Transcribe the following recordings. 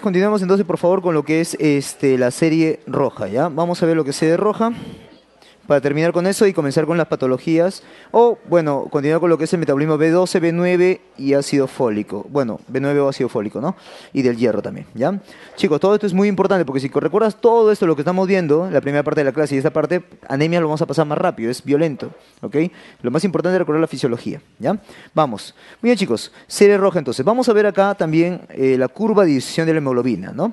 continuamos entonces por favor con lo que es este, la serie roja, ¿ya? Vamos a ver lo que se de roja para terminar con eso y comenzar con las patologías, o bueno, continuar con lo que es el metabolismo B12, B9 y ácido fólico. Bueno, B9 o ácido fólico, ¿no? Y del hierro también, ¿ya? Chicos, todo esto es muy importante porque si recuerdas todo esto, lo que estamos viendo, la primera parte de la clase y esta parte, anemia lo vamos a pasar más rápido, es violento, ¿ok? Lo más importante es recordar la fisiología, ¿ya? Vamos. Muy bien, chicos, serie roja entonces. Vamos a ver acá también eh, la curva de división de la hemoglobina, ¿no?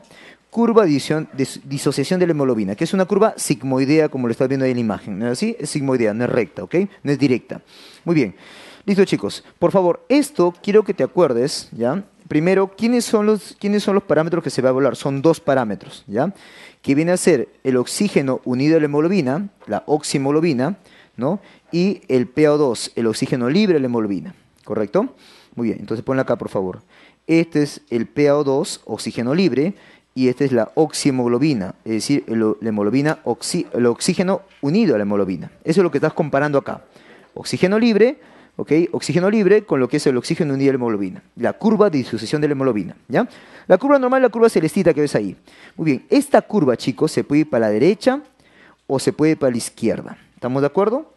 curva de disociación de la hemoglobina, que es una curva sigmoidea, como lo estás viendo ahí en la imagen. ¿No es así? Es sigmoidea, no es recta, ¿ok? No es directa. Muy bien. Listo, chicos. Por favor, esto quiero que te acuerdes, ¿ya? Primero, ¿quiénes son los, quiénes son los parámetros que se va a evaluar? Son dos parámetros, ¿ya? Que viene a ser el oxígeno unido a la hemoglobina, la oximolobina, ¿no? Y el PO2, el oxígeno libre a la hemoglobina, ¿correcto? Muy bien, entonces ponla acá, por favor. Este es el PO2, oxígeno libre, y esta es la oxiemoglobina, es decir, el, hemoglobina, el oxígeno unido a la hemoglobina. Eso es lo que estás comparando acá. Oxígeno libre, ¿ok? Oxígeno libre con lo que es el oxígeno unido a la hemoglobina. La curva de disociación de la hemoglobina, ¿ya? La curva normal, la curva celestita que ves ahí. Muy bien, esta curva, chicos, se puede ir para la derecha o se puede ir para la izquierda. ¿Estamos de acuerdo?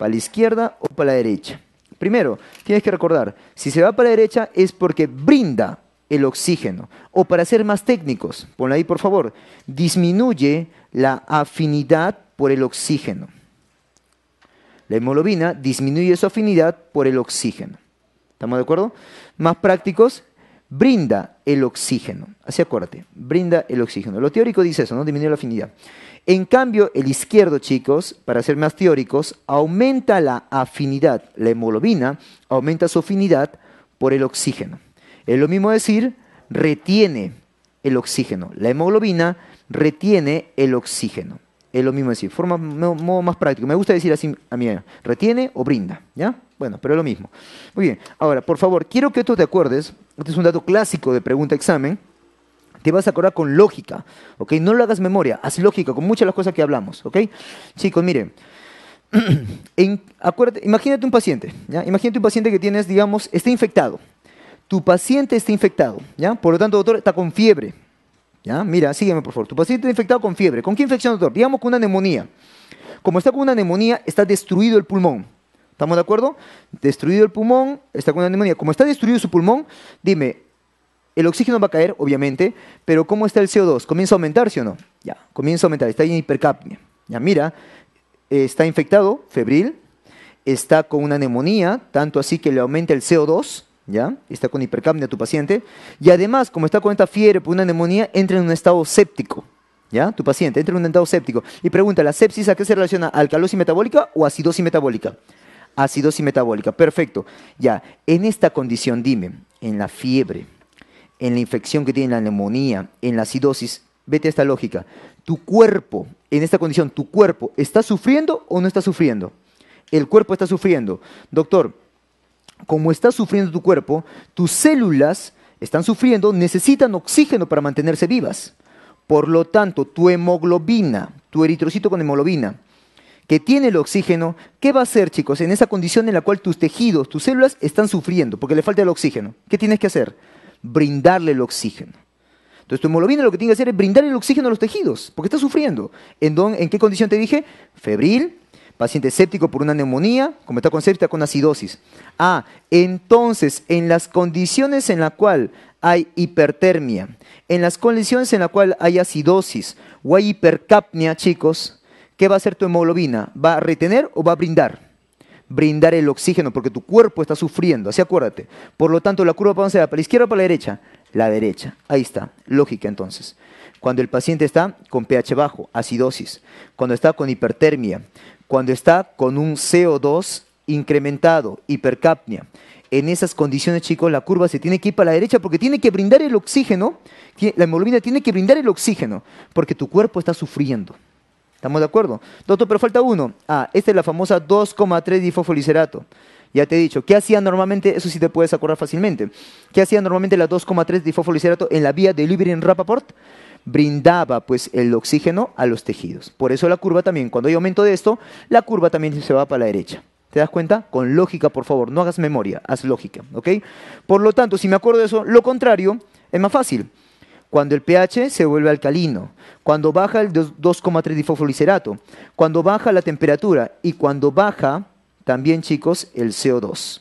Para la izquierda o para la derecha. Primero, tienes que recordar, si se va para la derecha es porque brinda el oxígeno. O para ser más técnicos, ponla ahí por favor, disminuye la afinidad por el oxígeno. La hemoglobina disminuye su afinidad por el oxígeno. ¿Estamos de acuerdo? Más prácticos, brinda el oxígeno. Así acuérdate, brinda el oxígeno. Lo teórico dice eso, ¿no? Disminuye la afinidad. En cambio, el izquierdo, chicos, para ser más teóricos, aumenta la afinidad. La hemoglobina aumenta su afinidad por el oxígeno. Es lo mismo decir, retiene el oxígeno. La hemoglobina retiene el oxígeno. Es lo mismo decir, forma modo más práctico. Me gusta decir así a mí, retiene o brinda, ¿ya? Bueno, pero es lo mismo. Muy bien. Ahora, por favor, quiero que tú te acuerdes, este es un dato clásico de pregunta examen. Te vas a acordar con lógica, No lo hagas memoria, haz lógica con muchas de las cosas que hablamos, ¿ok? Chicos, miren, acuérdate, imagínate un paciente, ¿ya? Imagínate un paciente que tienes, digamos, está infectado, tu paciente está infectado, ¿ya? Por lo tanto, doctor, está con fiebre, ¿ya? Mira, sígueme, por favor. Tu paciente está infectado con fiebre. ¿Con qué infección, doctor? Digamos con una neumonía. Como está con una neumonía, está destruido el pulmón. ¿Estamos de acuerdo? Destruido el pulmón, está con una neumonía. Como está destruido su pulmón, dime, el oxígeno va a caer, obviamente, pero ¿cómo está el CO2? ¿Comienza a aumentar, sí o no? Ya, comienza a aumentar, está en hipercapnia. Ya, mira, está infectado, febril, está con una neumonía, tanto así que le aumenta el CO2, ¿ya? Está con hipercapnia tu paciente. Y además, como está con esta fiebre por una neumonía, entra en un estado séptico, ¿ya? Tu paciente entra en un estado séptico. Y pregunta, ¿la sepsis a qué se relaciona? ¿Alcalosis metabólica o acidosis metabólica? Acidosis metabólica, perfecto. Ya, en esta condición, dime, en la fiebre, en la infección que tiene la neumonía, en la acidosis, vete a esta lógica. Tu cuerpo, en esta condición, tu cuerpo, ¿está sufriendo o no está sufriendo? El cuerpo está sufriendo. Doctor, como está sufriendo tu cuerpo, tus células están sufriendo, necesitan oxígeno para mantenerse vivas. Por lo tanto, tu hemoglobina, tu eritrocito con hemoglobina, que tiene el oxígeno, ¿qué va a hacer, chicos? En esa condición en la cual tus tejidos, tus células están sufriendo porque le falta el oxígeno. ¿Qué tienes que hacer? Brindarle el oxígeno. Entonces, tu hemoglobina lo que tiene que hacer es brindarle el oxígeno a los tejidos porque está sufriendo. ¿En, en qué condición te dije? Febril, paciente séptico por una neumonía, como está con séptica, con acidosis. Ah, entonces, en las condiciones en la cual hay hipertermia, en las condiciones en la cual hay acidosis o hay hipercapnia, chicos, ¿qué va a hacer tu hemoglobina? ¿Va a retener o va a brindar? Brindar el oxígeno porque tu cuerpo está sufriendo, así acuérdate. Por lo tanto, la curva va para la izquierda o para la derecha. La derecha. Ahí está. Lógica entonces cuando el paciente está con pH bajo, acidosis, cuando está con hipertermia, cuando está con un CO2 incrementado, hipercapnia. En esas condiciones, chicos, la curva se tiene que ir para la derecha porque tiene que brindar el oxígeno, la hemoglobina tiene que brindar el oxígeno, porque tu cuerpo está sufriendo. ¿Estamos de acuerdo? Doctor, pero falta uno. Ah, esta es la famosa 2,3 difosfolicerato. Ya te he dicho, ¿qué hacía normalmente? Eso sí te puedes acordar fácilmente. ¿Qué hacía normalmente la 2,3 difosfolicerato en la vía de en rapaport brindaba pues el oxígeno a los tejidos. Por eso la curva también, cuando hay aumento de esto, la curva también se va para la derecha. ¿Te das cuenta? Con lógica, por favor, no hagas memoria, haz lógica, ¿ok? Por lo tanto, si me acuerdo de eso, lo contrario es más fácil. Cuando el pH se vuelve alcalino, cuando baja el 2,3 difosfolicerato, cuando baja la temperatura y cuando baja también, chicos, el CO2.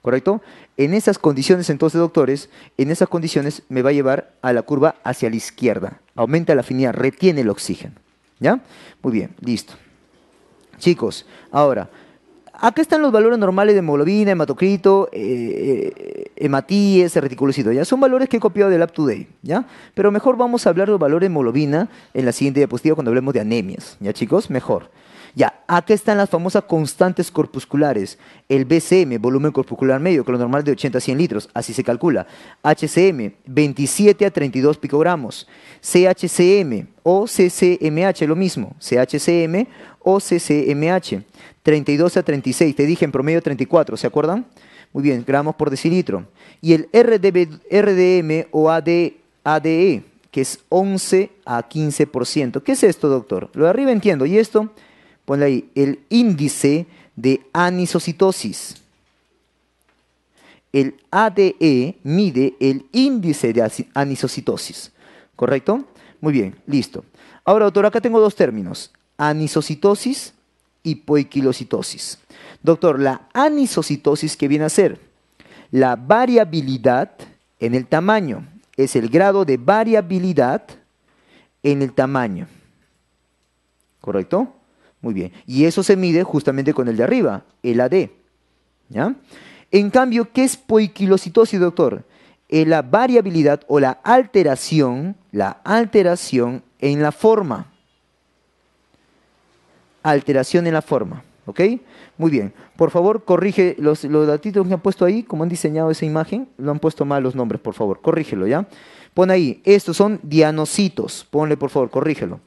¿Correcto? En esas condiciones, entonces, doctores, en esas condiciones me va a llevar a la curva hacia la izquierda. Aumenta la afinidad, retiene el oxígeno. ¿Ya? Muy bien, listo. Chicos, ahora, acá están los valores normales de hemoglobina, hematocrito, eh, eh, hematíes, reticulocito. ¿ya? Son valores que he copiado del App Today. ¿ya? Pero mejor vamos a hablar de valores de hemoglobina en la siguiente diapositiva cuando hablemos de anemias, ¿ya chicos? Mejor. Ya, acá están las famosas constantes corpusculares. El BCM, volumen corpuscular medio, que lo normal es de 80 a 100 litros, así se calcula. HCM, 27 a 32 picogramos. CHCM o CCMH, lo mismo. CHCM o CCMH, 32 a 36. Te dije en promedio 34, ¿se acuerdan? Muy bien, gramos por decilitro. Y el RDM o ADE, que es 11 a 15%. ¿Qué es esto, doctor? Lo de arriba entiendo. ¿Y esto? ponle ahí, el índice de anisocitosis. El ADE mide el índice de anisocitosis, ¿correcto? Muy bien, listo. Ahora, doctor, acá tengo dos términos, anisocitosis y poiquilocitosis. Doctor, la anisocitosis, ¿qué viene a ser? La variabilidad en el tamaño. Es el grado de variabilidad en el tamaño. ¿Correcto? Muy bien. Y eso se mide justamente con el de arriba, el AD. ¿Ya? En cambio, ¿qué es poiquilocitosis, doctor? Es eh, la variabilidad o la alteración, la alteración en la forma. Alteración en la forma. ¿Ok? Muy bien. Por favor, corrige los, los datitos que han puesto ahí, como han diseñado esa imagen, lo han puesto mal los nombres, por favor. Corrígelo, ¿ya? Pon ahí, estos son dianocitos. Ponle, por favor, corrígelo.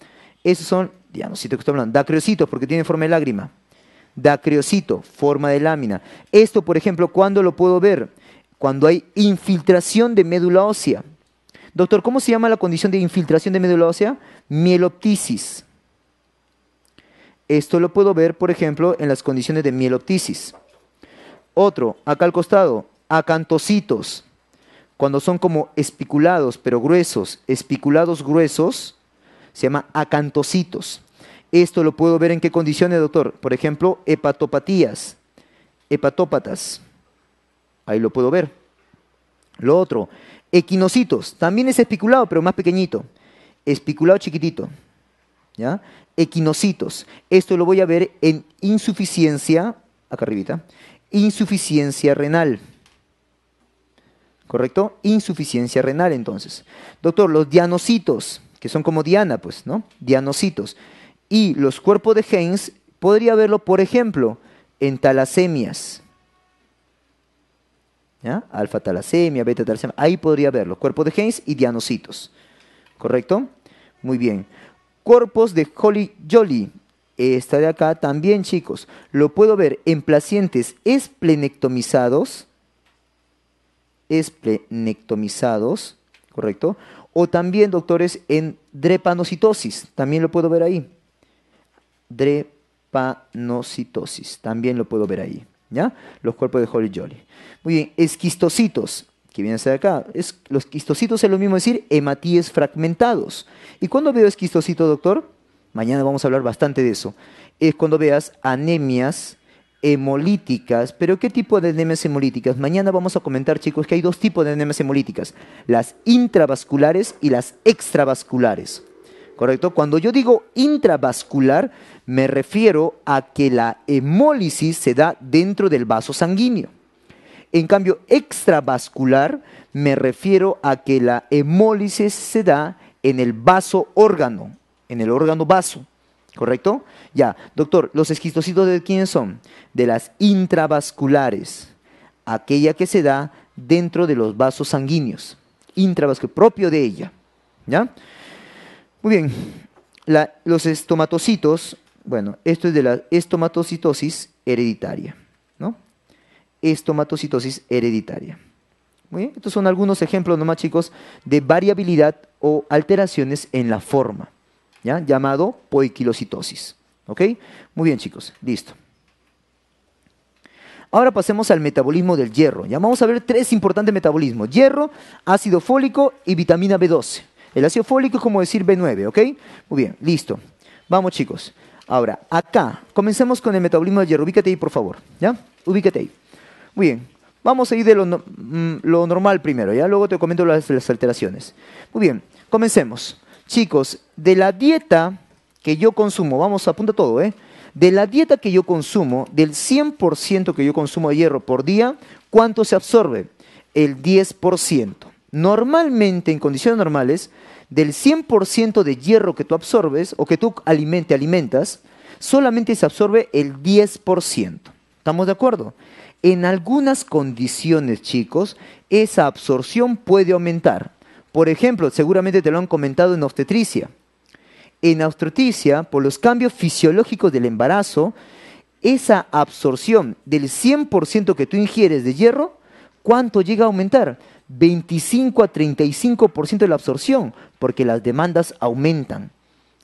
Estos son ya, no siento que estoy hablando, dacriocitos, porque tiene forma de lágrima. Dacriocito, forma de lámina. Esto, por ejemplo, ¿cuándo lo puedo ver? Cuando hay infiltración de médula ósea. Doctor, ¿cómo se llama la condición de infiltración de médula ósea? Mieloptisis. Esto lo puedo ver, por ejemplo, en las condiciones de mieloptisis. Otro, acá al costado, acantocitos. Cuando son como espiculados, pero gruesos, espiculados gruesos, se llama acantocitos. Esto lo puedo ver en qué condiciones, doctor. Por ejemplo, hepatopatías, hepatópatas. Ahí lo puedo ver. Lo otro, equinocitos. También es espiculado, pero más pequeñito. Espiculado chiquitito. ¿Ya? Equinocitos. Esto lo voy a ver en insuficiencia, acá arribita, insuficiencia renal. ¿Correcto? Insuficiencia renal, entonces. Doctor, los dianocitos, que son como diana, pues, ¿no? Dianocitos y los cuerpos de Heinz podría verlo, por ejemplo, en talasemias. Alfa talasemia, beta talasemia, ahí podría verlo, cuerpos de Heinz y dianocitos. ¿Correcto? Muy bien. Cuerpos de Holly Jolly, esta de acá también, chicos, lo puedo ver en pacientes esplenectomizados, esplenectomizados, ¿correcto? O también, doctores, en drepanocitosis, también lo puedo ver ahí drepanocitosis. También lo puedo ver ahí. ¿Ya? Los cuerpos de Holly Jolly. Muy bien, esquistocitos, que viene ser acá. los esquistocitos es lo mismo decir hematíes fragmentados. ¿Y cuando veo esquistocito, doctor? Mañana vamos a hablar bastante de eso. Es cuando veas anemias hemolíticas. ¿Pero qué tipo de anemias hemolíticas? Mañana vamos a comentar, chicos, que hay dos tipos de anemias hemolíticas. Las intravasculares y las extravasculares. ¿correcto? Cuando yo digo intravascular, me refiero a que la hemólisis se da dentro del vaso sanguíneo. En cambio, extravascular me refiero a que la hemólisis se da en el vaso órgano, en el órgano vaso, ¿correcto? Ya, doctor, ¿los esquistocitos de quiénes son? De las intravasculares, aquella que se da dentro de los vasos sanguíneos, propio de ella, ¿ya? Muy bien, los estomatocitos, bueno, esto es de la estomatocitosis hereditaria, ¿no? Estomatocitosis hereditaria. Muy bien, estos son algunos ejemplos nomás, chicos, de variabilidad o alteraciones en la forma, ¿ya? Llamado poiquilocitosis, ¿ok? Muy bien, chicos, listo. Ahora pasemos al metabolismo del hierro. Ya vamos a ver tres importantes metabolismos: hierro, ácido fólico y vitamina B12. El ácido fólico es como decir B9, ¿ok? Muy bien, listo. Vamos, chicos. Ahora, acá, comencemos con el metabolismo del hierro. Ubícate ahí, por favor, ¿ya? Ubícate ahí. Muy bien, vamos a ir de mm, lo, normal primero, ¿ya? Luego te comento las, las alteraciones. Muy bien, comencemos. Chicos, de la dieta que yo consumo, vamos, apunta todo, ¿eh? De la dieta que yo consumo, del 100% que yo consumo de hierro por día, ¿cuánto se absorbe? El 10% normalmente en condiciones normales, del 100% de hierro que tú absorbes o que tú alimente, alimentas, solamente se absorbe el 10%. ¿Estamos de acuerdo? En algunas condiciones, chicos, esa absorción puede aumentar. Por ejemplo, seguramente te lo han comentado en obstetricia. En obstetricia, por los cambios fisiológicos del embarazo, esa absorción del 100% que tú ingieres de hierro, ¿cuánto llega a aumentar? 25 a 35% de la absorción, porque las demandas aumentan.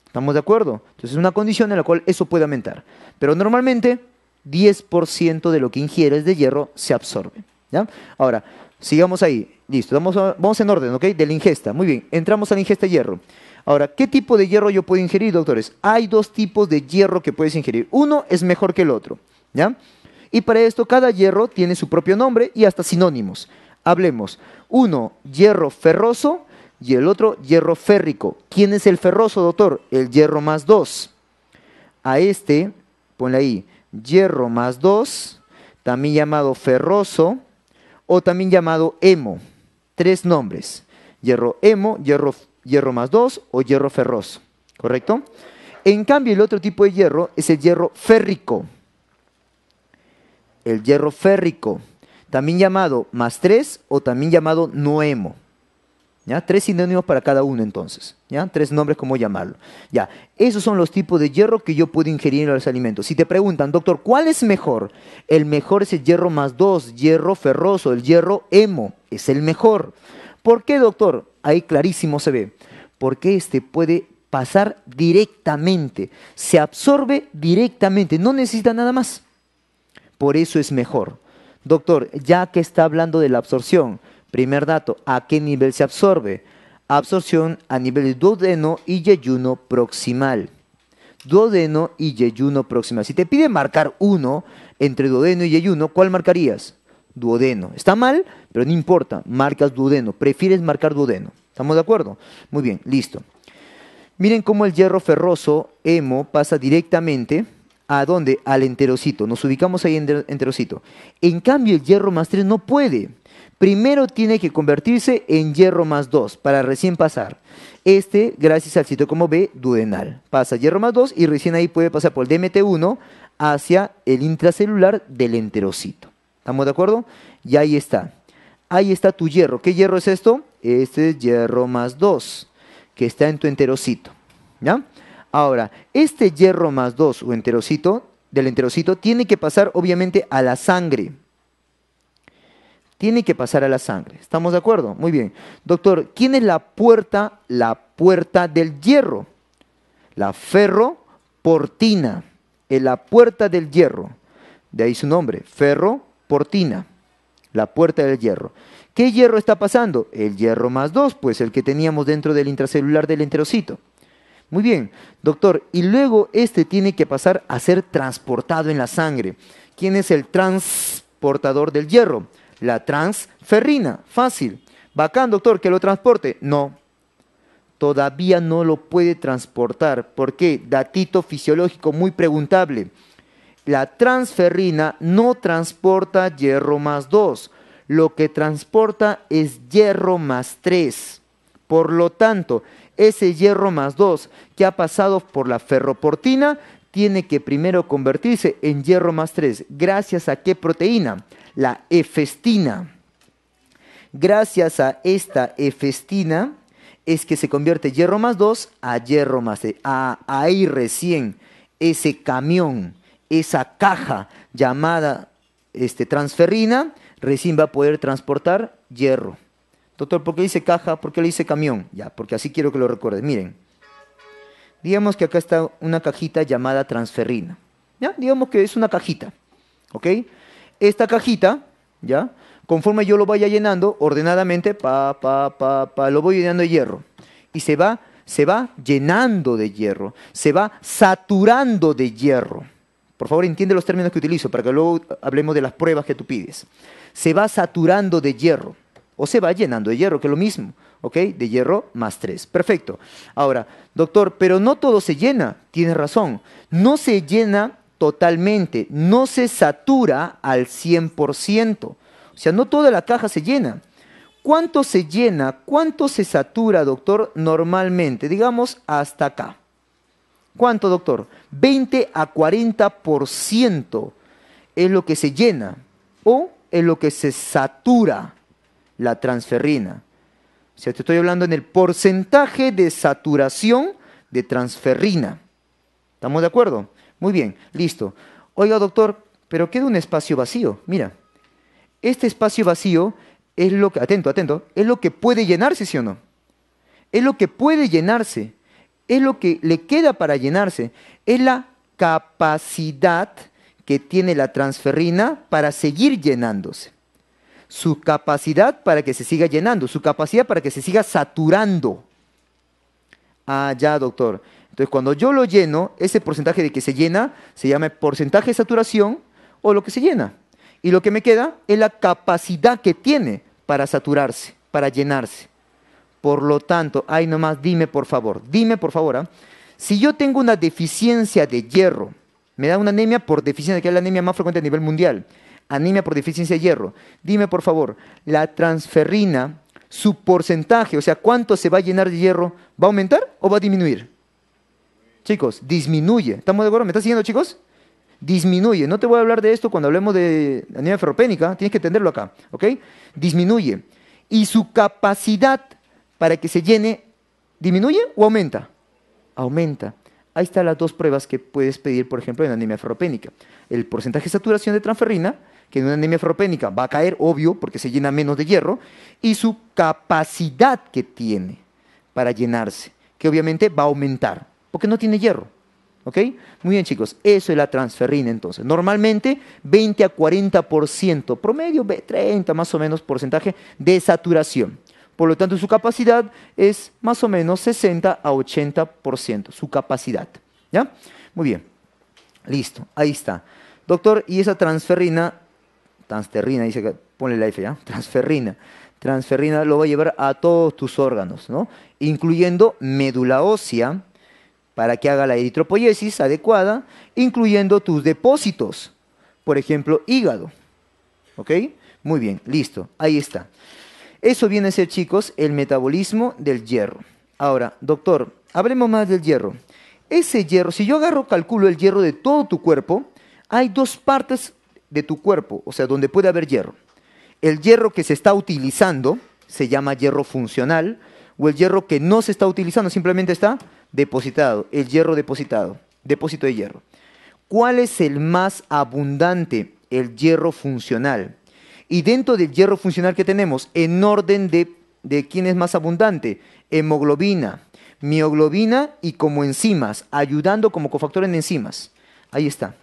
¿Estamos de acuerdo? Entonces es una condición en la cual eso puede aumentar. Pero normalmente 10% de lo que ingieres de hierro se absorbe. ¿ya? Ahora, sigamos ahí. Listo, vamos, vamos en orden, ¿ok? De la ingesta. Muy bien, entramos a la ingesta de hierro. Ahora, ¿qué tipo de hierro yo puedo ingerir, doctores? Hay dos tipos de hierro que puedes ingerir. Uno es mejor que el otro, ¿ya? Y para esto cada hierro tiene su propio nombre y hasta sinónimos. Hablemos. Uno, hierro ferroso y el otro, hierro férrico. ¿Quién es el ferroso, doctor? El hierro más dos. A este, ponle ahí, hierro más dos, también llamado ferroso o también llamado hemo. Tres nombres, hierro hemo, hierro, hierro más dos, o hierro ferroso, ¿correcto? En cambio, el otro tipo de hierro es el hierro férrico. El hierro férrico también llamado más tres o también llamado noemo. ¿Ya? Tres sinónimos para cada uno entonces. ¿Ya? Tres nombres, como llamarlo? ¿Ya? Esos son los tipos de hierro que yo puedo ingerir en los alimentos. Si te preguntan, doctor, ¿cuál es mejor? El mejor es el hierro más dos, hierro ferroso, el hierro hemo. Es el mejor. ¿Por qué, doctor? Ahí clarísimo se ve. Porque este puede pasar directamente, se absorbe directamente, no necesita nada más. Por eso es mejor. Doctor, ya que está hablando de la absorción, primer dato, ¿a qué nivel se absorbe? Absorción a nivel duodeno y yeyuno proximal. Duodeno y yeyuno proximal. Si te pide marcar uno entre duodeno y yeyuno, ¿cuál marcarías? Duodeno. Está mal, pero no importa, marcas duodeno. Prefieres marcar duodeno. ¿Estamos de acuerdo? Muy bien, listo. Miren cómo el hierro ferroso, hemo, pasa directamente ¿A dónde? Al enterocito. Nos ubicamos ahí en enterocito. En cambio, el hierro más 3 no puede. Primero tiene que convertirse en hierro más 2 para recién pasar. Este, gracias al sitio como B, duodenal. Pasa hierro más 2 y recién ahí puede pasar por el DMT1 hacia el intracelular del enterocito. ¿Estamos de acuerdo? Y ahí está. Ahí está tu hierro. ¿Qué hierro es esto? Este es hierro más 2, que está en tu enterocito. ¿Ya? Ahora, este hierro más 2 o enterocito, del enterocito, tiene que pasar obviamente a la sangre. Tiene que pasar a la sangre. ¿Estamos de acuerdo? Muy bien. Doctor, ¿quién es la puerta? La puerta del hierro. La ferroportina. Es la puerta del hierro. De ahí su nombre, ferroportina. La puerta del hierro. ¿Qué hierro está pasando? El hierro más 2, pues el que teníamos dentro del intracelular del enterocito. Muy bien, doctor, y luego este tiene que pasar a ser transportado en la sangre. ¿Quién es el transportador del hierro? La transferrina, fácil. Bacán, doctor, que lo transporte. No, todavía no lo puede transportar. ¿Por qué? Datito fisiológico muy preguntable. La transferrina no transporta hierro más 2. Lo que transporta es hierro más tres. Por lo tanto, ese hierro más 2 que ha pasado por la ferroportina tiene que primero convertirse en hierro más 3. ¿Gracias a qué proteína? La efestina. Gracias a esta efestina es que se convierte hierro más 2 a hierro más 3. ahí recién ese camión, esa caja llamada este, transferrina, recién va a poder transportar hierro. Doctor, ¿por qué dice caja? ¿Por qué le dice camión? Ya, porque así quiero que lo recuerdes. Miren, digamos que acá está una cajita llamada transferrina. ¿Ya? Digamos que es una cajita. ¿Ok? Esta cajita, ¿ya? Conforme yo lo vaya llenando, ordenadamente, pa, pa, pa, pa, lo voy llenando de hierro. Y se va, se va llenando de hierro, se va saturando de hierro. Por favor, entiende los términos que utilizo para que luego hablemos de las pruebas que tú pides. Se va saturando de hierro o se va llenando de hierro, que es lo mismo, ¿ok? De hierro más 3. Perfecto. Ahora, doctor, pero no todo se llena, tienes razón, no se llena totalmente, no se satura al 100%, o sea, no toda la caja se llena. ¿Cuánto se llena, cuánto se satura, doctor, normalmente? Digamos, hasta acá. ¿Cuánto, doctor? 20 a 40% es lo que se llena o es lo que se satura la transferrina. O sea, te estoy hablando en el porcentaje de saturación de transferrina. ¿Estamos de acuerdo? Muy bien, listo. Oiga, doctor, pero queda un espacio vacío. Mira, este espacio vacío es lo que, atento, atento, es lo que puede llenarse, ¿sí o no? Es lo que puede llenarse, es lo que le queda para llenarse, es la capacidad que tiene la transferrina para seguir llenándose su capacidad para que se siga llenando, su capacidad para que se siga saturando. Ah, ya, doctor. Entonces, cuando yo lo lleno, ese porcentaje de que se llena se llama porcentaje de saturación o lo que se llena. Y lo que me queda es la capacidad que tiene para saturarse, para llenarse. Por lo tanto, ay nomás, dime por favor, dime por favor, ¿ah? si yo tengo una deficiencia de hierro, me da una anemia por deficiencia, que es la anemia más frecuente a nivel mundial, anemia por deficiencia de hierro. Dime, por favor, la transferrina, su porcentaje, o sea, cuánto se va a llenar de hierro, ¿va a aumentar o va a disminuir? Chicos, disminuye. ¿Estamos de acuerdo? ¿Me estás siguiendo, chicos? Disminuye. No te voy a hablar de esto cuando hablemos de anemia ferropénica, tienes que entenderlo acá, ¿ok? Disminuye. Y su capacidad para que se llene, ¿disminuye o aumenta? Aumenta. Ahí están las dos pruebas que puedes pedir, por ejemplo, en anemia ferropénica. El porcentaje de saturación de transferrina que en una anemia ferropénica va a caer, obvio, porque se llena menos de hierro, y su capacidad que tiene para llenarse, que obviamente va a aumentar, porque no tiene hierro. ¿Ok? Muy bien, chicos, eso es la transferrina entonces. Normalmente 20 a 40%, promedio 30 más o menos porcentaje de saturación. Por lo tanto, su capacidad es más o menos 60 a 80%, su capacidad. ¿Ya? Muy bien. Listo, ahí está. Doctor, ¿y esa transferrina Transferrina dice que pone la F, ¿ya? Transferrina. Transferrina lo va a llevar a todos tus órganos, ¿no? Incluyendo médula ósea para que haga la eritropoiesis adecuada, incluyendo tus depósitos, por ejemplo, hígado. ¿Ok? Muy bien, listo, ahí está. Eso viene a ser, chicos, el metabolismo del hierro. Ahora, doctor, hablemos más del hierro. Ese hierro, si yo agarro, calculo el hierro de todo tu cuerpo, hay dos partes de tu cuerpo, o sea, donde puede haber hierro. El hierro que se está utilizando se llama hierro funcional o el hierro que no se está utilizando, simplemente está depositado, el hierro depositado, depósito de hierro. ¿Cuál es el más abundante? El hierro funcional. Y dentro del hierro funcional que tenemos, en orden de, de quién es más abundante, hemoglobina, mioglobina y como enzimas, ayudando como cofactor en enzimas. Ahí está.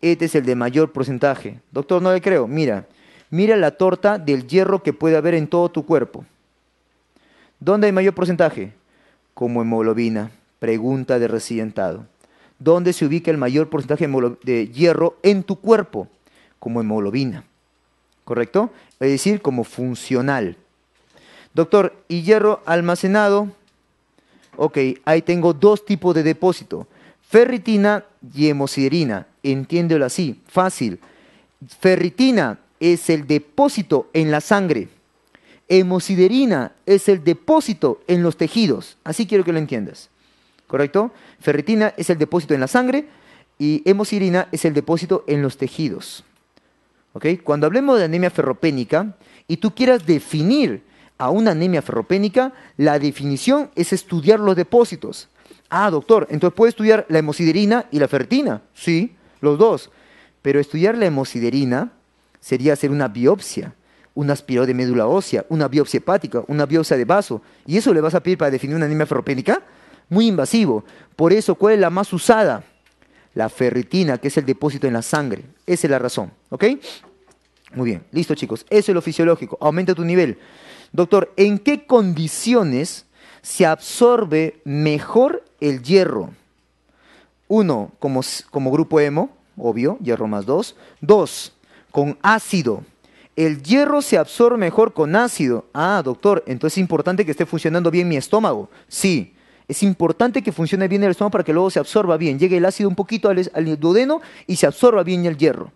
Este es el de mayor porcentaje. Doctor, no le creo. Mira, mira la torta del hierro que puede haber en todo tu cuerpo. ¿Dónde hay mayor porcentaje? Como hemoglobina. Pregunta de residentado. ¿Dónde se ubica el mayor porcentaje de hierro en tu cuerpo? Como hemoglobina. ¿Correcto? Es decir, como funcional. Doctor, ¿y hierro almacenado? Ok, ahí tengo dos tipos de depósito. Ferritina y hemosiderina, entiéndelo así, fácil. Ferritina es el depósito en la sangre. Hemosiderina es el depósito en los tejidos. Así quiero que lo entiendas. ¿Correcto? Ferritina es el depósito en la sangre y hemosiderina es el depósito en los tejidos. Cuando hablemos de anemia ferropénica y tú quieras definir a una anemia ferropénica, la definición es estudiar los depósitos. Ah, doctor, entonces puede estudiar la hemosiderina y la ferritina. Sí, los dos. Pero estudiar la hemosiderina sería hacer una biopsia, un aspiro de médula ósea, una biopsia hepática, una biopsia de vaso. ¿Y eso le vas a pedir para definir una anemia ferropénica? Muy invasivo. Por eso, ¿cuál es la más usada? La ferritina, que es el depósito en la sangre. Esa es la razón. ¿Ok? Muy bien, listo chicos. Eso es lo fisiológico. Aumenta tu nivel. Doctor, ¿en qué condiciones se absorbe mejor el hierro. Uno, como, como grupo hemo, obvio, hierro más dos. Dos, con ácido. El hierro se absorbe mejor con ácido. Ah, doctor, entonces es importante que esté funcionando bien mi estómago. Sí, es importante que funcione bien el estómago para que luego se absorba bien. Llegue el ácido un poquito al, al duodeno y se absorba bien el hierro.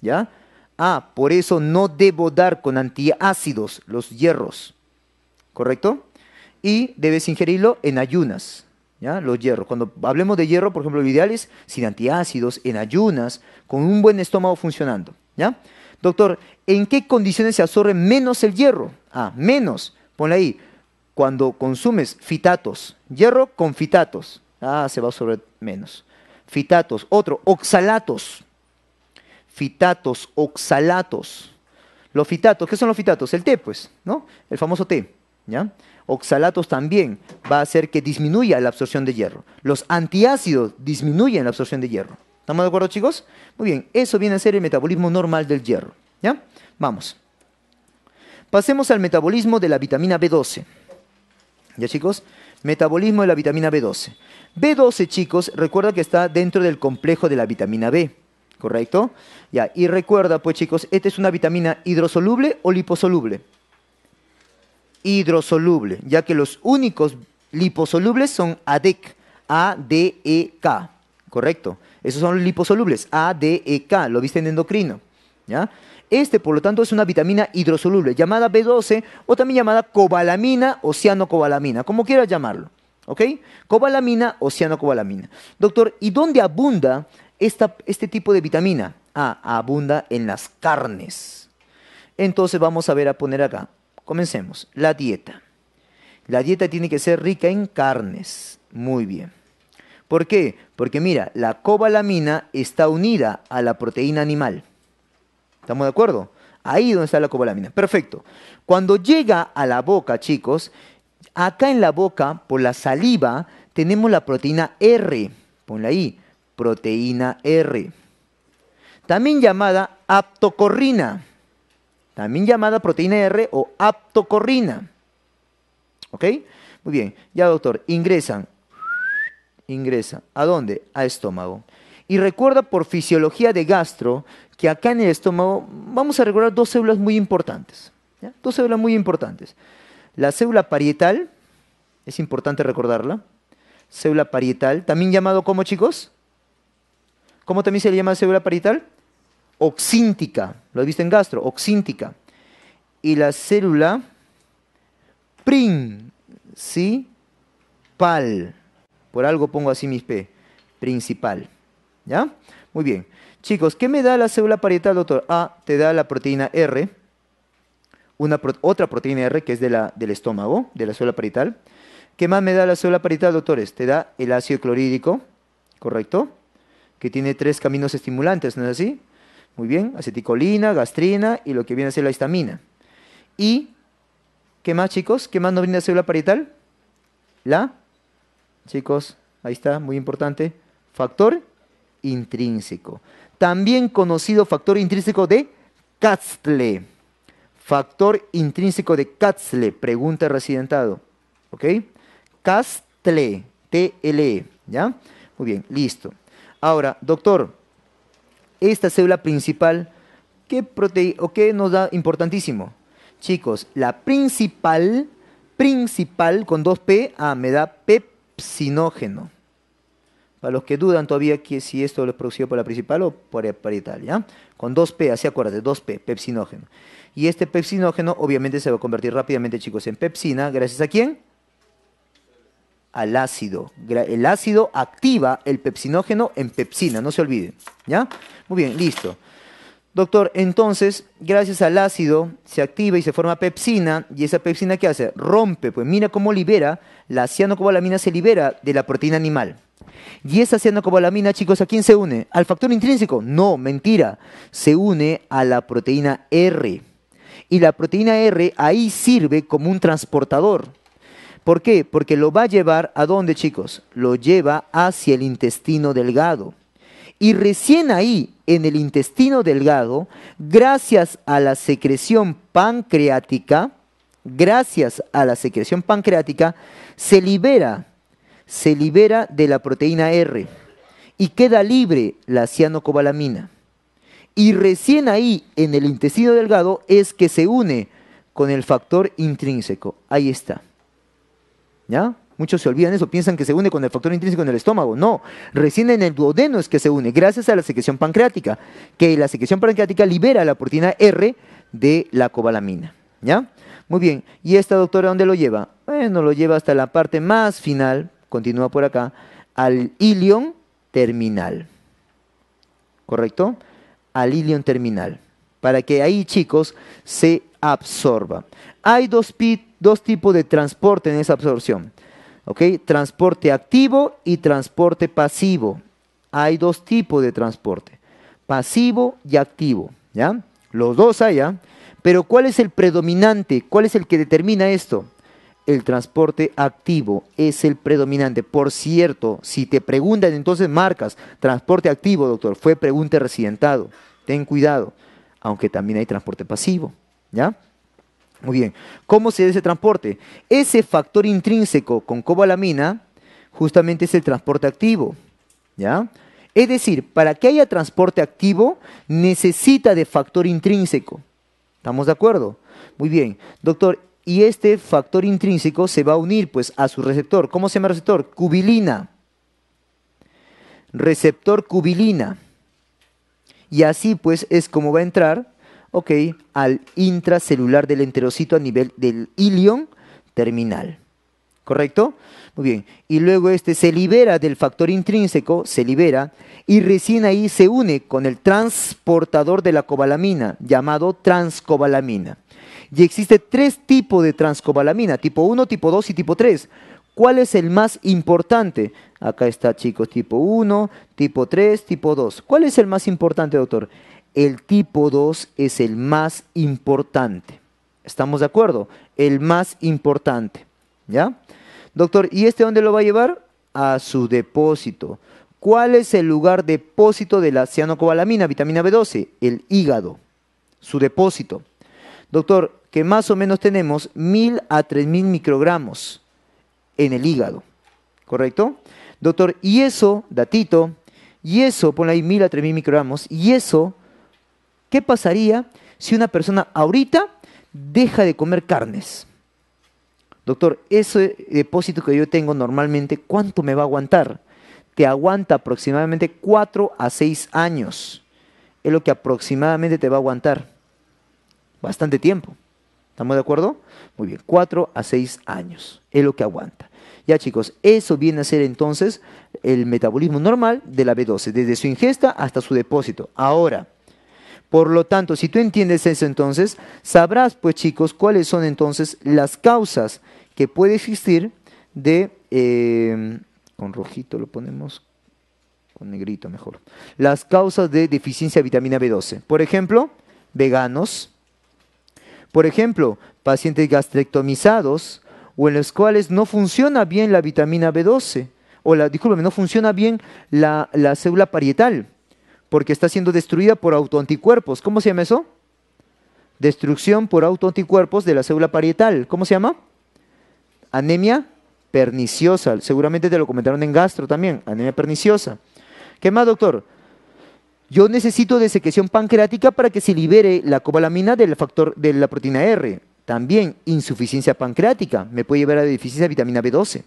¿Ya? Ah, por eso no debo dar con antiácidos los hierros. ¿Correcto? Y debes ingerirlo en ayunas. Los hierros. Cuando hablemos de hierro, por ejemplo, lo ideal es sin antiácidos, en ayunas, con un buen estómago funcionando. Doctor, ¿en qué condiciones se absorbe menos el hierro? Ah, menos. Ponle ahí. Cuando consumes fitatos. Hierro con fitatos. Ah, se va a absorber menos. Fitatos. Otro, oxalatos. Fitatos, oxalatos. Los fitatos, ¿qué son los fitatos? El té, pues, ¿no? El famoso té, ¿ya? oxalatos también va a hacer que disminuya la absorción de hierro. Los antiácidos disminuyen la absorción de hierro. ¿Estamos de acuerdo, chicos? Muy bien, eso viene a ser el metabolismo normal del hierro. ¿Ya? Vamos. Pasemos al metabolismo de la vitamina B12. ¿Ya, chicos? Metabolismo de la vitamina B12. B12, chicos, recuerda que está dentro del complejo de la vitamina B. ¿Correcto? Ya, y recuerda, pues chicos, esta es una vitamina hidrosoluble o liposoluble hidrosoluble, ya que los únicos liposolubles son ADEC, e K ¿correcto? Esos son los liposolubles, ADEK, lo viste en endocrino, ¿ya? Este, por lo tanto, es una vitamina hidrosoluble llamada B12 o también llamada cobalamina o cianocobalamina, como quieras llamarlo. ¿Ok? Cobalamina o cianocobalamina. Doctor, ¿y dónde abunda este tipo de vitamina? Ah, abunda en las carnes. Entonces vamos a ver a poner acá. Comencemos. La dieta. La dieta tiene que ser rica en carnes. Muy bien. ¿Por qué? Porque mira, la cobalamina está unida a la proteína animal. ¿Estamos de acuerdo? Ahí donde está la cobalamina. Perfecto. Cuando llega a la boca, chicos, acá en la boca, por la saliva, tenemos la proteína R. Ponla ahí. Proteína R. También llamada aptocorrina también llamada proteína R o aptocorrina. ¿Ok? Muy bien, ya doctor, ingresan. Ingresan. ¿A dónde? A estómago. Y recuerda por fisiología de gastro que acá en el estómago vamos a recordar dos células muy importantes. Dos células muy importantes. La célula parietal, es importante recordarla. Célula parietal, también llamado como chicos. ¿Cómo también se le llama célula parietal? oxíntica, lo he visto en gastro, oxíntica. Y la célula principal. Por algo pongo así mis P, principal. ¿Ya? Muy bien. Chicos, ¿qué me da la célula parietal, doctor? A, te da la proteína R, una otra proteína R que es de la, del estómago, de la célula parietal. ¿Qué más me da la célula parietal, doctores? Te da el ácido clorhídrico, ¿correcto? Que tiene tres caminos estimulantes, ¿no es así? Muy bien, aceticolina, gastrina y lo que viene a ser la histamina. ¿Y qué más, chicos? ¿Qué más nos ser la parietal? La, chicos, ahí está, muy importante, factor intrínseco. También conocido factor intrínseco de Katzle. Factor intrínseco de Katzle, pregunta residentado. ¿Ok? Katzle, T-L-E, ¿ya? Muy bien, listo. Ahora, doctor, esta célula principal ¿qué prote o qué nos da importantísimo. Chicos, la principal, principal con 2P, ah, me da pepsinógeno. Para los que dudan todavía que si esto lo es producido por la principal o por, parietal, ¿ya? Con 2P, así acuérdate, 2P, pepsinógeno. Y este pepsinógeno obviamente se va a convertir rápidamente, chicos, en pepsina. ¿Gracias a quién? al ácido. El ácido activa el pepsinógeno en pepsina, no se olviden. ¿Ya? Muy bien, listo. Doctor, entonces, gracias al ácido se activa y se forma pepsina, y esa pepsina ¿qué hace? Rompe, pues mira cómo libera, la cianocobalamina se libera de la proteína animal. Y esa cianocobalamina, chicos, ¿a quién se une? ¿Al factor intrínseco? No, mentira, se une a la proteína R. Y la proteína R ahí sirve como un transportador ¿Por qué? Porque lo va a llevar a dónde, chicos? Lo lleva hacia el intestino delgado. Y recién ahí, en el intestino delgado, gracias a la secreción pancreática, gracias a la secreción pancreática, se libera, se libera de la proteína R y queda libre la cianocobalamina. Y recién ahí, en el intestino delgado, es que se une con el factor intrínseco. Ahí está. ¿Ya? Muchos se olvidan eso, piensan que se une con el factor intrínseco en el estómago. No, recién en el duodeno es que se une, gracias a la secreción pancreática, que la secreción pancreática libera la proteína R de la cobalamina. ¿Ya? Muy bien, ¿y esta doctora dónde lo lleva? Bueno, lo lleva hasta la parte más final, continúa por acá, al ilion terminal. ¿Correcto? Al ilion terminal. Para que ahí, chicos, se absorba hay dos, tipos de transporte en esa absorción. ¿ok? Transporte activo y transporte pasivo. Hay dos tipos de transporte, pasivo y activo. ¿ya? Los dos hay, Pero ¿cuál es el predominante? ¿Cuál es el que determina esto? El transporte activo es el predominante. Por cierto, si te preguntan, entonces marcas transporte activo, doctor. Fue pregunta residentado. Ten cuidado, aunque también hay transporte pasivo. ¿Ya? Muy bien, ¿cómo se da ese transporte? Ese factor intrínseco con cobalamina justamente es el transporte activo, ¿ya? Es decir, para que haya transporte activo necesita de factor intrínseco. ¿Estamos de acuerdo? Muy bien, doctor, y este factor intrínseco se va a unir pues a su receptor. ¿Cómo se llama receptor? Cubilina. Receptor cubilina. Y así pues es como va a entrar Ok, al intracelular del enterocito a nivel del ilión terminal. ¿Correcto? Muy bien. Y luego este se libera del factor intrínseco, se libera, y recién ahí se une con el transportador de la cobalamina, llamado transcobalamina. Y existe tres tipos de transcobalamina, tipo 1, tipo 2 y tipo 3. ¿Cuál es el más importante? Acá está, chicos, tipo 1, tipo 3, tipo 2. ¿Cuál es el más importante, doctor? el tipo 2 es el más importante. ¿Estamos de acuerdo? El más importante. ¿Ya? Doctor, ¿y este dónde lo va a llevar? A su depósito. ¿Cuál es el lugar depósito de la cianocobalamina, vitamina B12? El hígado. Su depósito. Doctor, que más o menos tenemos 1000 a 3000 microgramos en el hígado. ¿Correcto? Doctor, y eso, datito, y eso, ponle ahí 1000 a 3000 microgramos, y eso ¿Qué pasaría si una persona ahorita deja de comer carnes? Doctor, ese depósito que yo tengo normalmente, ¿cuánto me va a aguantar? Te aguanta aproximadamente 4 a 6 años. Es lo que aproximadamente te va a aguantar. Bastante tiempo. ¿Estamos de acuerdo? Muy bien, 4 a 6 años es lo que aguanta. Ya chicos, eso viene a ser entonces el metabolismo normal de la B12, desde su ingesta hasta su depósito. Ahora, por lo tanto, si tú entiendes eso entonces, sabrás pues chicos cuáles son entonces las causas que puede existir de... Em, con rojito lo ponemos, con negrito mejor. Las causas de deficiencia de vitamina B12. Por ejemplo, veganos. Por ejemplo, pacientes gastrectomizados o en los cuales no funciona bien la vitamina B12 o la, no funciona bien la célula parietal porque está siendo destruida por autoanticuerpos. ¿Cómo se llama eso? Destrucción por autoanticuerpos de la célula parietal. ¿Cómo se llama? Anemia perniciosa. Seguramente te lo comentaron en gastro también, anemia perniciosa. ¿Qué más, doctor? Yo necesito de secreción pancreática para que se libere la cobalamina del factor de la proteína R. También insuficiencia pancreática me puede llevar a deficiencia de vitamina B12.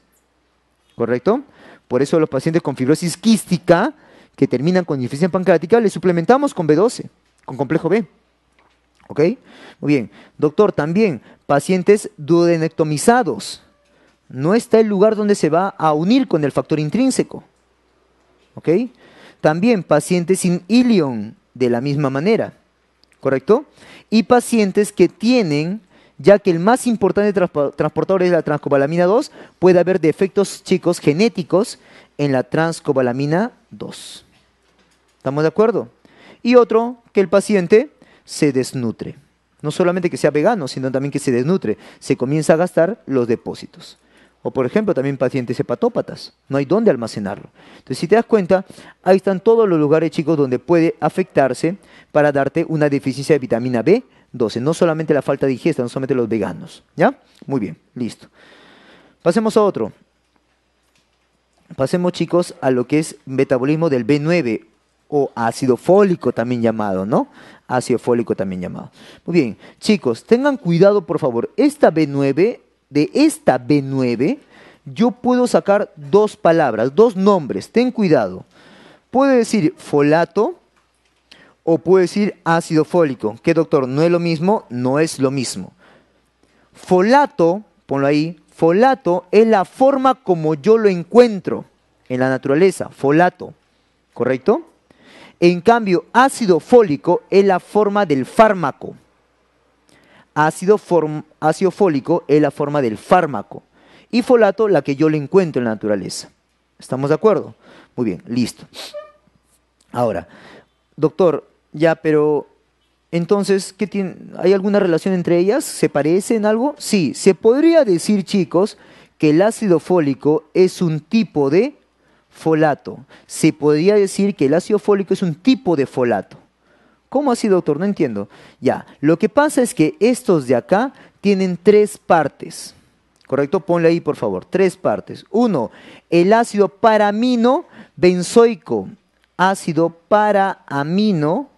¿Correcto? Por eso los pacientes con fibrosis quística que terminan con deficiencia pancreática, le suplementamos con B12, con complejo B. ¿Ok? Muy bien. Doctor, también pacientes duodenectomizados. No está el lugar donde se va a unir con el factor intrínseco. ¿Ok? También pacientes sin ilion, de la misma manera. ¿Correcto? Y pacientes que tienen, ya que el más importante transportador es la transcobalamina 2, puede haber defectos chicos genéticos en la transcobalamina 2. ¿Estamos de acuerdo? Y otro, que el paciente se desnutre. No solamente que sea vegano, sino también que se desnutre. Se comienza a gastar los depósitos. O por ejemplo, también pacientes hepatópatas. No hay dónde almacenarlo. Entonces, si te das cuenta, ahí están todos los lugares, chicos, donde puede afectarse para darte una deficiencia de vitamina B12. No solamente la falta de ingesta, no solamente los veganos. ¿Ya? Muy bien, listo. Pasemos a otro. Pasemos chicos a lo que es metabolismo del B9 o ácido fólico también llamado, ¿no? Ácido fólico también llamado. Muy bien, chicos, tengan cuidado por favor. Esta B9, de esta B9, yo puedo sacar dos palabras, dos nombres. Ten cuidado. Puede decir folato o puede decir ácido fólico. ¿Qué doctor? ¿No es lo mismo? No es lo mismo. Folato, ponlo ahí, Folato es la forma como yo lo encuentro en la naturaleza, folato, ¿correcto? En cambio, ácido fólico es la forma del fármaco. Ácido, fólico es la forma del fármaco. Y folato, la que yo lo encuentro en la naturaleza. ¿Estamos de acuerdo? Muy bien, listo. Ahora, doctor, ya, pero entonces, ¿hay alguna relación entre ellas? ¿Se parecen algo? Sí, se podría decir, chicos, que el ácido fólico es un tipo de folato. Se podría decir que el ácido fólico es un tipo de folato. ¿Cómo así, doctor? No entiendo. Ya, lo que pasa es que estos de acá tienen tres partes. ¿Correcto? Ponle ahí, por favor. Tres partes. Uno, el ácido paramino benzoico. Ácido paramino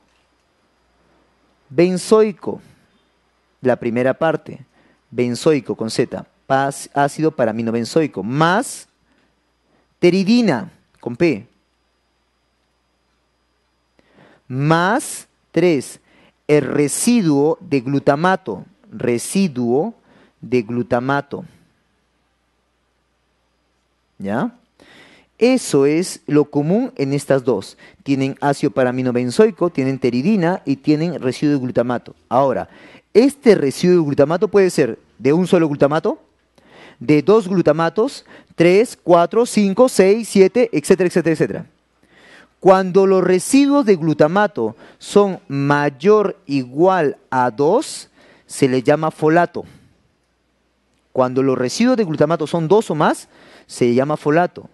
Benzoico, la primera parte, benzoico con Z, ácido paramino benzoico, más teridina con P, más 3, el residuo de glutamato, residuo de glutamato. ¿Ya? Eso es lo común en estas dos. Tienen ácido paraminobenzoico, tienen teridina y tienen residuo de glutamato. Ahora, este residuo de glutamato puede ser de un solo glutamato, de dos glutamatos, tres, cuatro, cinco, seis, siete, etcétera, etcétera, etcétera. Cuando los residuos de glutamato son mayor igual a 2, se le llama folato. Cuando los residuos de glutamato son dos o más, se llama folato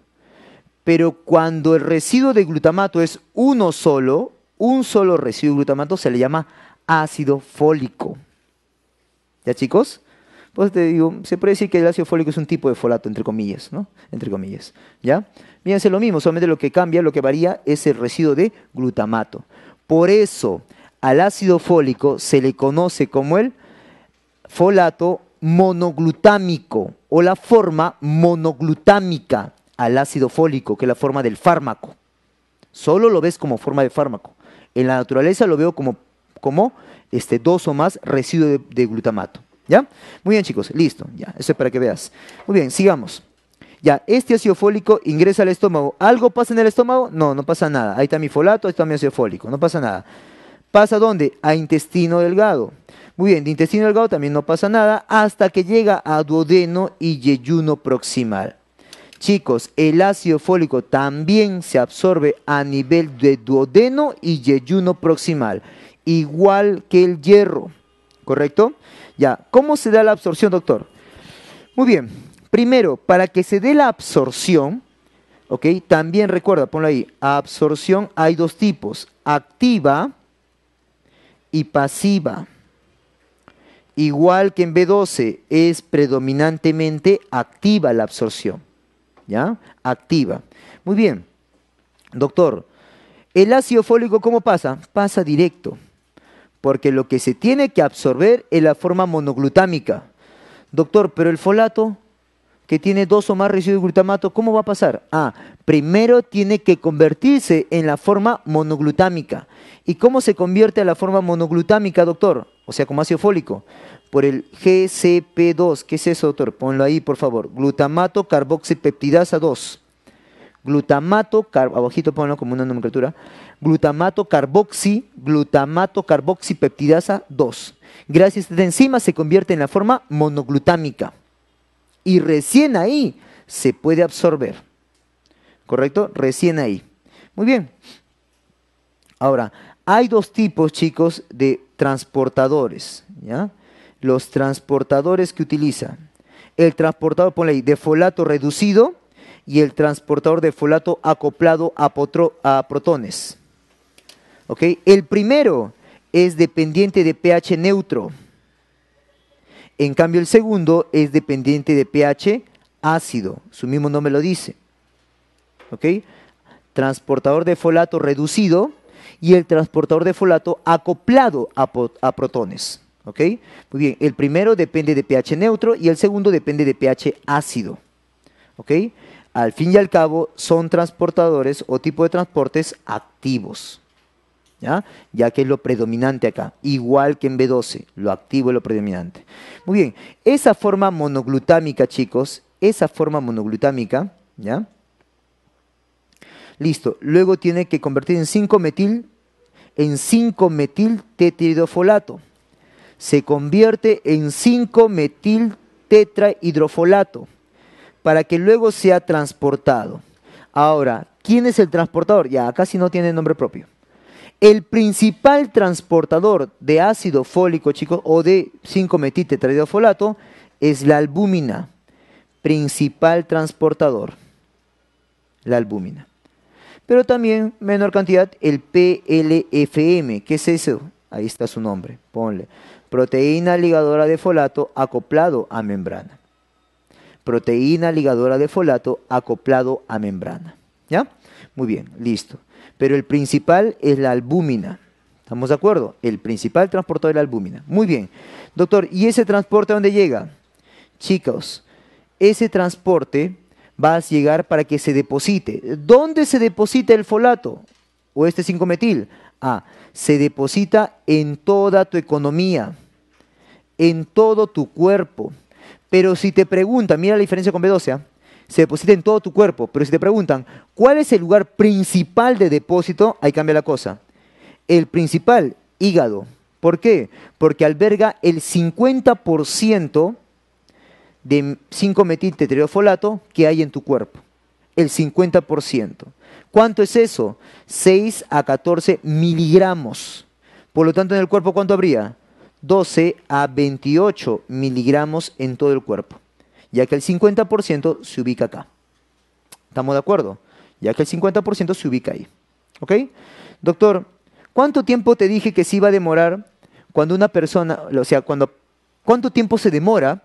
pero cuando el residuo de glutamato es uno solo, un solo residuo de glutamato se le llama ácido fólico. ¿Ya chicos? Pues te digo, se puede decir que el ácido fólico es un tipo de folato, entre comillas, ¿no? Entre comillas, ¿ya? Fíjense lo mismo, solamente lo que cambia, lo que varía es el residuo de glutamato. Por eso, al ácido fólico se le conoce como el folato monoglutámico o la forma monoglutámica al ácido fólico, que es la forma del fármaco. Solo lo ves como forma de fármaco. En la naturaleza lo veo como, como este, dos o más residuos de, glutamato. ¿Ya? Muy bien, chicos, listo. Ya, eso es para que veas. Muy bien, sigamos. Ya, este ácido fólico ingresa al estómago. ¿Algo pasa en el estómago? No, no pasa nada. Ahí está mi folato, ahí está mi ácido fólico. No pasa nada. ¿Pasa dónde? A intestino delgado. Muy bien, de intestino delgado también no pasa nada hasta que llega a duodeno y yeyuno proximal. Chicos, el ácido fólico también se absorbe a nivel de duodeno y yeyuno proximal, igual que el hierro. ¿Correcto? Ya, ¿cómo se da la absorción, doctor? Muy bien, primero, para que se dé la absorción, ¿ok? También recuerda, ponlo ahí, absorción hay dos tipos, activa y pasiva. Igual que en B12, es predominantemente activa la absorción. ¿ya? Activa. Muy bien, doctor, ¿el ácido fólico cómo pasa? Pasa directo, porque lo que se tiene que absorber es la forma monoglutámica. Doctor, pero el folato que tiene dos o más residuos de glutamato, ¿cómo va a pasar? Ah, primero tiene que convertirse en la forma monoglutámica. ¿Y cómo se convierte a la forma monoglutámica, doctor? O sea, como ácido fólico por el GCP2. ¿Qué es eso, doctor? Ponlo ahí, por favor. Glutamato carboxipeptidasa 2. Glutamato, abajito ponlo como una nomenclatura. Glutamato carboxi, glutamato carboxipeptidasa 2. Gracias a esta enzima se convierte en la forma monoglutámica. Y recién ahí se puede absorber. ¿Correcto? Recién ahí. Muy bien. Ahora, hay dos tipos, chicos, de transportadores. ¿ya? los transportadores que utiliza. El transportador, de folato reducido y el transportador de folato acoplado a, a protones. ¿Ok? El primero es dependiente de pH neutro. En cambio, el segundo es dependiente de pH ácido. Su mismo nombre lo dice. ¿Ok? Transportador de folato reducido y el transportador de folato acoplado a, a protones. ¿Ok? Muy bien, el primero depende de pH neutro y el segundo depende de pH ácido. ¿Ok? Al fin y al cabo, son transportadores o tipo de transportes activos. ¿Ya? ¿ya? que es lo predominante acá, igual que en B12, lo activo es lo predominante. Muy bien, esa forma monoglutámica, chicos, esa forma monoglutámica, ¿ya? Listo, luego tiene que convertir en 5-metil, en 5-metil tetridofolato se convierte en 5-metil-tetrahidrofolato para que luego sea transportado. Ahora, ¿quién es el transportador? Ya, casi no tiene nombre propio. El principal transportador de ácido fólico, chicos, o de 5 tetrahidrofolato, es la albúmina. Principal transportador, la albúmina. Pero también, menor cantidad, el PLFM. ¿Qué es eso? Ahí está su nombre, ponle proteína ligadora de folato acoplado a membrana. Proteína ligadora de folato acoplado a membrana. ¿Ya? Muy bien, listo. Pero el principal es la albúmina. ¿Estamos de acuerdo? El principal transportador es la albúmina. Muy bien. Doctor, ¿y ese transporte a dónde llega? Chicos, ese transporte va a llegar para que se deposite. ¿Dónde se deposita el folato o este 5-metil? A. Se deposita en toda tu economía, en todo tu cuerpo. Pero si te preguntan, mira la diferencia con B12, ¿ah? se deposita en todo tu cuerpo. Pero si te preguntan, ¿cuál es el lugar principal de depósito? Ahí cambia la cosa. El principal, hígado. ¿Por qué? Porque alberga el 50% de 5 tetriofolato que hay en tu cuerpo. El 50%. ¿Cuánto es eso? 6 a 14 miligramos. Por lo tanto, en el cuerpo, ¿cuánto habría? 12 a 28 miligramos en todo el cuerpo, ya que el 50% se ubica acá. ¿Estamos de acuerdo? Ya que el 50% se ubica ahí. ¿Ok? Doctor, ¿cuánto tiempo te dije que se iba a demorar cuando una persona, o sea, cuando, cuánto tiempo se demora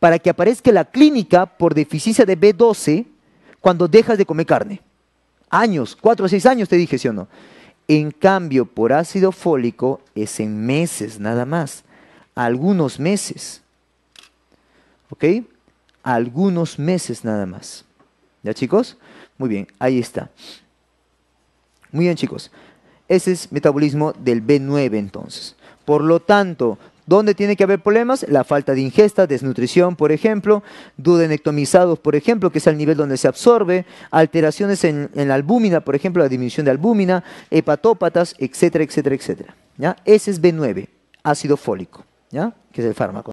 para que aparezca la clínica por deficiencia de B12 cuando dejas de comer carne? años, cuatro o seis años te dije, ¿sí o no? En cambio, por ácido fólico es en meses nada más, algunos meses. ¿Ok? Algunos meses nada más. ¿Ya chicos? Muy bien, ahí está. Muy bien chicos. Ese es metabolismo del B9 entonces. Por lo tanto, ¿Dónde tiene que haber problemas? La falta de ingesta, desnutrición, por ejemplo, dudenectomizados, por ejemplo, que es el nivel donde se absorbe, alteraciones en, la albúmina, por ejemplo, la disminución de albúmina, hepatópatas, etcétera, etcétera, etcétera. ¿Ya? Ese es B9, ácido fólico, ¿ya? que es el fármaco.